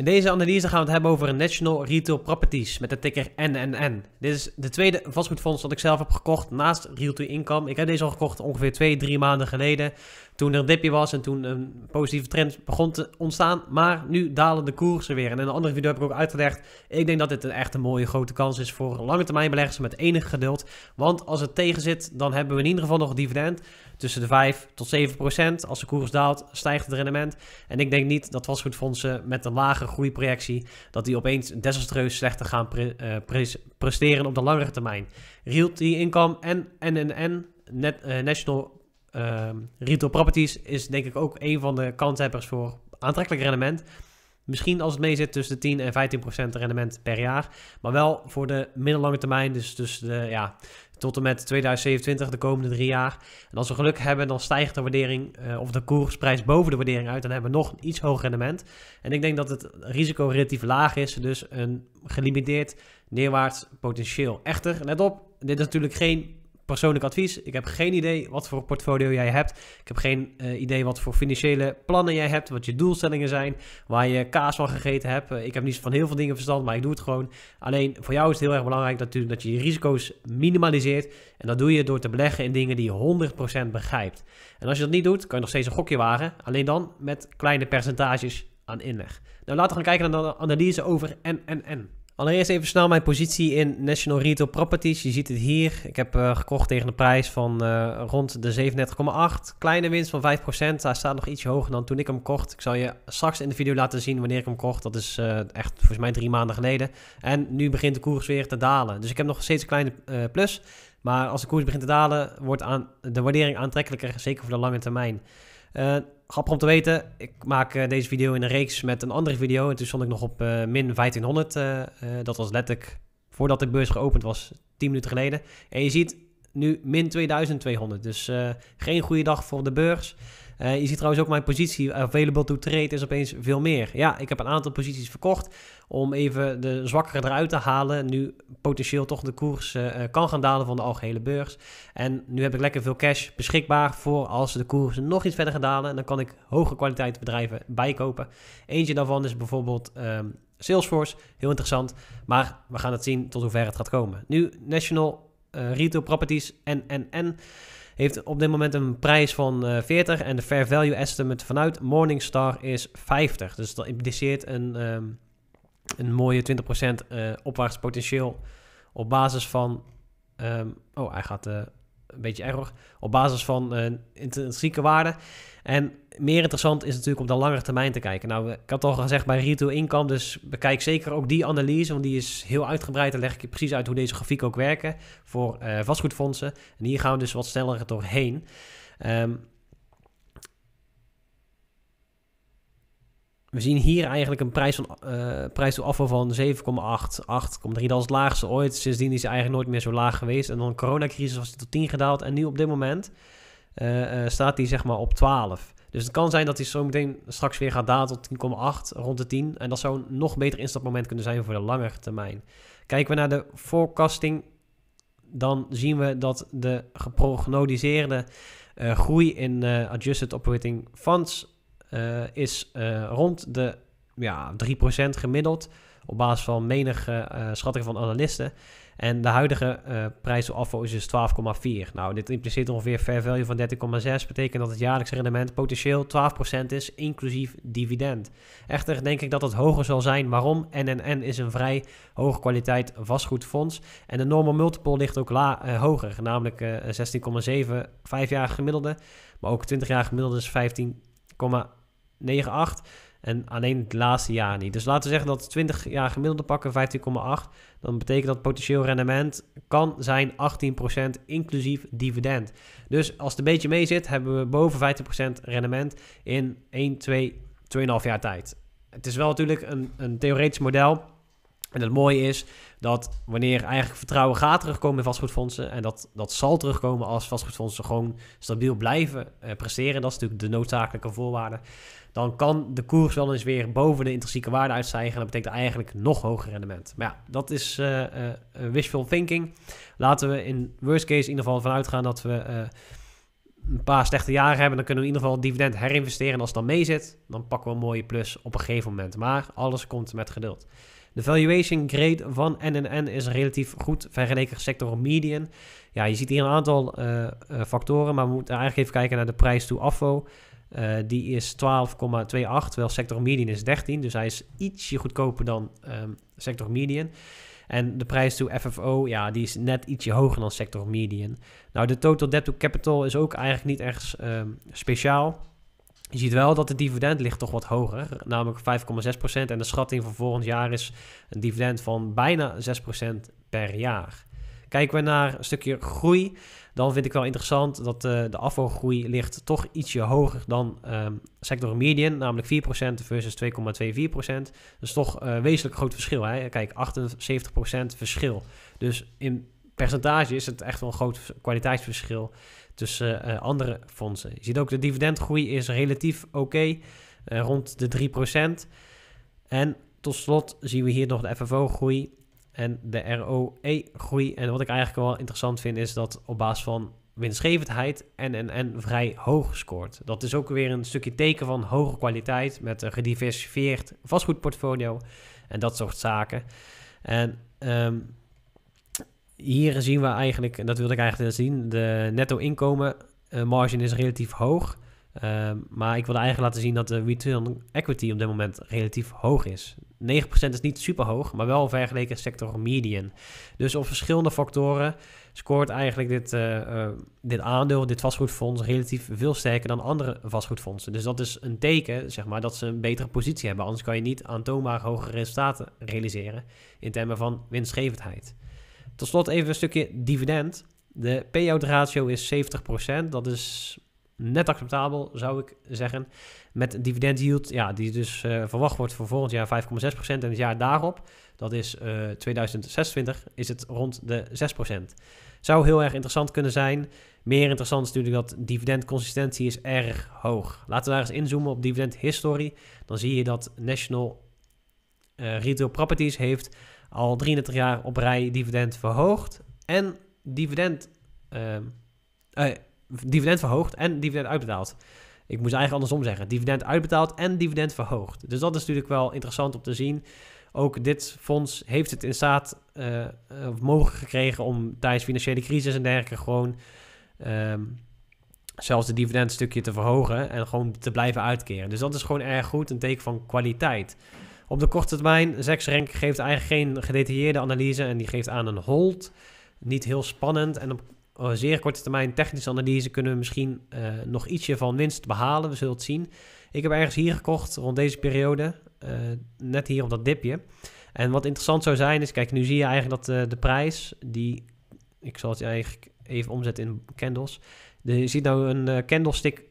In deze analyse gaan we het hebben over National Retail Properties met de ticker NNN. Dit is de tweede vastgoedfonds dat ik zelf heb gekocht naast Realty Income. Ik heb deze al gekocht ongeveer 2, 3 maanden geleden toen er een dipje was en toen een positieve trend begon te ontstaan. Maar nu dalen de koersen weer. En in een andere video heb ik ook uitgelegd. Ik denk dat dit een echt een mooie grote kans is voor lange termijn beleggers met enig geduld. Want als het tegen zit, dan hebben we in ieder geval nog een dividend. Tussen de 5 tot 7 procent. Als de koers daalt, stijgt het rendement. En ik denk niet dat vastgoedfondsen met een lage groeiprojectie... dat die opeens desastreus slechter gaan eh, presteren op de langere termijn. Realty Income en NNN, Net, eh, National Um, retail properties is denk ik ook een van de kanshebbers voor aantrekkelijk rendement. Misschien als het mee zit tussen de 10 en 15 procent rendement per jaar. Maar wel voor de middellange termijn, dus, dus de, ja, tot en met 2027, de komende drie jaar. En als we geluk hebben, dan stijgt de waardering eh, of de koersprijs boven de waardering uit. Dan hebben we nog een iets hoger rendement. En ik denk dat het risico relatief laag is, dus een gelimiteerd neerwaarts potentieel. Echter, let op, dit is natuurlijk geen persoonlijk advies. Ik heb geen idee wat voor portfolio jij hebt. Ik heb geen eh, idee wat voor financiële plannen jij hebt, wat je doelstellingen zijn, waar je kaas van gegeten hebt. Eh, ik heb niet van heel veel dingen verstand, maar ik doe het gewoon. Alleen voor jou is het heel erg belangrijk dat, dat je je risico's minimaliseert. En dat doe je door te beleggen in dingen die je 100% begrijpt. En als je dat niet doet, kan je nog steeds een gokje wagen. Alleen dan met kleine percentages aan inleg. Nou, laten we gaan kijken naar de analyse over en en en. Allereerst even snel mijn positie in National Retail Properties. Je ziet het hier. Ik heb eh, gekocht tegen een prijs van eh, rond de 37,8. Kleine winst van 5%. Hij staat nog ietsje hoger dan toen ik hem kocht. Ik zal je straks in de video laten zien wanneer ik hem kocht. Dat is eh, echt volgens mij drie maanden geleden. En nu begint de koers weer te dalen. Dus ik heb nog steeds een kleine plus. Maar als de koers begint te dalen, wordt aan de waardering aantrekkelijker. Zeker voor de lange termijn. Uh, grappig om te weten, ik maak eh, deze video in een reeks met een andere video. En toen stond ik nog op eh, min 1500. dat was letterlijk voordat de beurs geopend was, 10 minuten geleden. En je ziet nu min 2200. Dus geen goede dag voor de beurs. Eh, je ziet trouwens ook mijn positie, available to trade, is opeens veel meer. Ja, ik heb een aantal posities verkocht om even de zwakkere eruit te halen. Nu potentieel toch de koers eh, eh, kan gaan dalen van de algehele beurs. En nu heb ik lekker veel cash beschikbaar voor als de koers nog iets verder gaat dalen. En dan kan ik hoge kwaliteit bedrijven bijkopen. Eentje daarvan is bijvoorbeeld... Ehm, Salesforce, heel interessant. Maar we gaan het zien tot hoever het gaat komen. Nu National Retail Properties en, NN. Heeft op dit moment een prijs van 40 eh, en de fair value estimate vanuit Morningstar is 50. Dus dat impliceert een, ehm, een mooie 20% uh, eh, opwaarts potentieel op basis van... Ehm, oh, hij gaat... Eh, een beetje error, op basis van uh, intrinsieke waarde. En meer interessant is natuurlijk om dan langer termijn te kijken. Nou, ik had al gezegd bij Retail Income, dus bekijk zeker ook die analyse, want die is heel uitgebreid. Dan leg ik je precies uit hoe deze grafieken ook werken voor eh, vastgoedfondsen. En hier gaan we dus wat sneller doorheen. Ehm, we zien hier eigenlijk een prijs, van, uh, prijs toe afval van 7,8, 8,3. Dat is het laagste ooit. Sindsdien is hij eigenlijk nooit meer zo laag geweest. En dan de coronacrisis was hij tot 10 gedaald. En nu op dit moment eh, eh, staat hij zeg maar op 12. Dus het kan zijn dat hij zo meteen straks weer gaat dalen tot 10,8, rond de 10. En dat zou een nog beter instapmoment kunnen zijn voor de langere termijn. Kijken we naar de forecasting, dan zien we dat de geprognosticeerde groei in adjusted operating funds eh, is eh, rond de ja, 3% gemiddeld op basis van menige eh, schattingen van analisten. En de huidige uh, prijs op afval is dus 12,4. Nou, dit impliceert ongeveer fair value van 13,6. Betekent dat het jaarlijkse rendement potentieel 12% is, inclusief dividend. Echter denk ik dat het hoger zal zijn. Waarom? NNN is een vrij hoge kwaliteit vastgoedfonds. En de normal multiple ligt ook la, hoger, namelijk 16,7 5 jaar gemiddelde. Maar ook 20 jaar gemiddelde is 15,7. 9,8. En alleen het laatste jaar niet. Dus laten we zeggen dat 20 jaar gemiddelde pakken 15,8. Dan betekent dat potentieel rendement kan zijn 18% inclusief dividend. Dus als het een beetje mee zit, hebben we boven 15% rendement in 1, 2, 2,5 jaar tijd. Het is wel natuurlijk een, een theoretisch model. En het mooie is dat wanneer eigenlijk vertrouwen gaat terugkomen in vastgoedfondsen, en dat, dat zal terugkomen als vastgoedfondsen gewoon stabiel blijven eh, presteren, dat is natuurlijk de noodzakelijke voorwaarde, dan kan de koers wel eens weer boven de intrinsieke waarde uitstijgen. En dat betekent eigenlijk nog hoger rendement. Maar ja, dat is eh, eh, wishful thinking. Laten we in worst case in ieder geval vanuit gaan dat we een paar slechte jaren hebben. Dan kunnen we in ieder geval dividend herinvesteren. En als het dan mee zit, dan pakken we een mooie plus op een gegeven moment. Maar alles komt met geduld. De valuation grade van NNN is relatief goed vergeleken sector median. Ja, je ziet hier een aantal eh, eh, factoren, maar we moeten eigenlijk even kijken naar de prijs to AFO. Eh, die is 12,28, terwijl sector median is 13. Dus hij is ietsje goedkoper dan ehm, sector median. En de prijs to FFO, ja, die is net ietsje hoger dan sector median. Nou, de total debt to capital is ook eigenlijk niet erg ehm, speciaal. Je ziet wel dat het dividend ligt toch wat hoger, namelijk 5,6%. En de schatting voor volgend jaar is een dividend van bijna 6% per jaar. Kijken we naar een stukje groei, dan vind ik wel interessant dat eh, de afvalgroei ligt toch ietsje hoger dan um, sector median, namelijk 4% versus 2,24%. Dat is toch een eh, wezenlijk groot verschil. Hè? Kijk, 78% verschil. Dus in percentage is het echt wel een groot kwaliteitsverschil tussen eh, andere fondsen. Je ziet ook de dividendgroei is relatief oké, eh, rond de 3%. En tot slot zien we hier nog de FFO-groei en de ROE-groei. En wat ik eigenlijk wel interessant vind is dat op basis van winstgevendheid en, vrij hoog scoort. Dat is ook weer een stukje teken van hoge kwaliteit met een gediversifieerd vastgoedportfolio en dat soort zaken. En ehm, hier zien we eigenlijk, en dat wilde ik eigenlijk zien, de netto-inkomen eh, marge is relatief hoog. Ehm, maar ik wilde eigenlijk laten zien dat de return on equity op dit moment relatief hoog is. 9% is niet super hoog, maar wel vergeleken sector median. Dus op verschillende factoren scoort eigenlijk dit, uh, uh, dit aandeel, dit vastgoedfonds, relatief veel sterker dan andere vastgoedfondsen. Dus dat is een teken, zeg maar, dat ze een betere positie hebben. Anders kan je niet aantoonbaar hogere resultaten realiseren in termen van winstgevendheid. Tot slot even een stukje dividend. De payout ratio is 70%. Dat is net acceptabel, zou ik zeggen. Met een dividend yield, ja, die dus eh, verwacht wordt voor volgend jaar 5,6% en het jaar daarop, dat is 2026, eh, is het rond de 6%. Zou heel erg interessant kunnen zijn. Meer interessant is natuurlijk dat dividendconsistentie is erg hoog. Laten we daar eens inzoomen op dividend history. Dan zie je dat National eh, Retail Properties heeft al 33 jaar op rij dividend verhoogd en dividend, ehm, eh, dividend verhoogd en dividend uitbetaald. Ik moest eigenlijk andersom zeggen. Dividend uitbetaald en dividend verhoogd. Dus dat is natuurlijk wel interessant om te zien. Ook dit fonds heeft het in staat eh, of mogelijk gekregen om tijdens financiële crisis en dergelijke gewoon ehm, zelfs de dividendstukje te verhogen en gewoon te blijven uitkeren. Dus dat is gewoon erg goed, een teken van kwaliteit. Op de korte termijn, Zex-Rank geeft eigenlijk geen gedetailleerde analyse en die geeft aan een hold. Niet heel spannend. En op eh, zeer korte termijn technische analyse kunnen we misschien eh, nog ietsje van winst behalen. We zullen het zien. Ik heb ergens hier gekocht rond deze periode. Eh, net hier op dat dipje. En wat interessant zou zijn is, kijk, nu zie je eigenlijk dat de prijs, die, ik zal het eigenlijk even omzetten in candles je ziet nou een eh, candlestick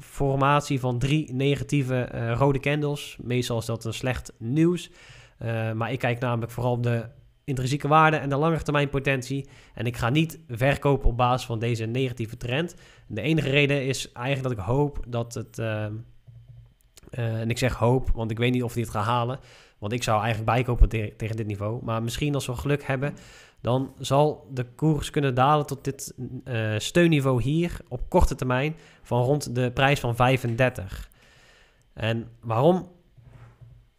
formatie van drie negatieve eh, rode candles. Meestal is dat een slecht nieuws. Eh, maar ik kijk namelijk vooral op de intrinsieke waarde en de langere termijn potentie. En ik ga niet verkopen op basis van deze negatieve trend. De enige reden is eigenlijk dat ik hoop dat het. en ik zeg hoop, want ik weet niet of die het gaat halen. Want ik zou eigenlijk bijkopen tegen dit niveau. Maar misschien als we geluk hebben, dan zal de koers kunnen dalen tot dit eh, steunniveau hier op korte termijn van rond de prijs van 35. En waarom?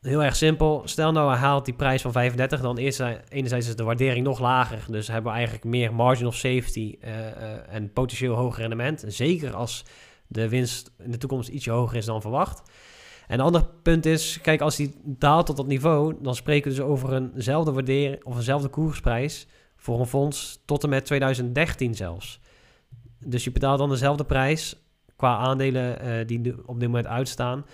Heel erg simpel. Stel nou, hij haalt die prijs van 35, dan is hij, enerzijds is de waardering nog lager. Dus hebben we eigenlijk meer margin of safety eh, eh, en potentieel hoger rendement. Zeker als de winst in de toekomst ietsje hoger is dan verwacht. En een ander punt is, kijk, als die daalt tot dat niveau, dan spreken we dus over eenzelfde waardering of eenzelfde koersprijs voor een fonds tot en met 2013 zelfs. Dus je betaalt dan dezelfde prijs qua aandelen uh, die op dit moment uitstaan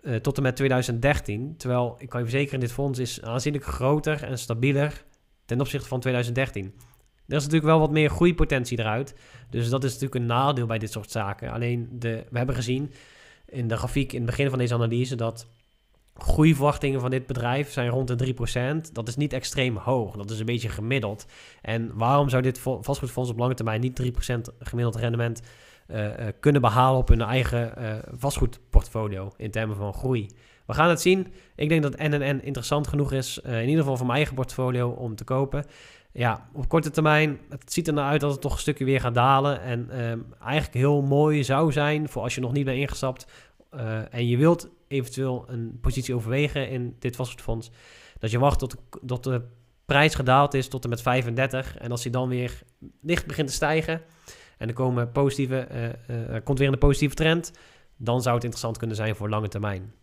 eh, tot en met 2013. Terwijl, ik kan je verzekeren, dit fonds is aanzienlijk groter en stabieler ten opzichte van 2013. Er is natuurlijk wel wat meer groeipotentie eruit. Dus dat is natuurlijk een nadeel bij dit soort zaken. Alleen de, we hebben gezien in de grafiek in het begin van deze analyse dat groeiverwachtingen van dit bedrijf zijn rond de 3%. Dat is niet extreem hoog. Dat is een beetje gemiddeld. En waarom zou dit vastgoedfonds op lange termijn niet 3% gemiddeld rendement eh, eh, kunnen behalen op hun eigen uh, vastgoedportfolio in termen van groei? We gaan het zien. Ik denk dat NNN interessant genoeg is, in ieder geval voor mijn eigen portfolio, om te kopen ja, op korte termijn, het ziet er nou uit dat het toch een stukje weer gaat dalen. En um, eigenlijk heel mooi zou zijn voor als je nog niet bent ingestapt eh, en je wilt eventueel een positie overwegen in dit vastgoedfonds, dat je wacht tot de, tot de prijs gedaald is tot en met 35. En als die dan weer licht begint te stijgen en er komen positieve, eh, eh, komt weer een positieve trend, dan zou het interessant kunnen zijn voor lange termijn.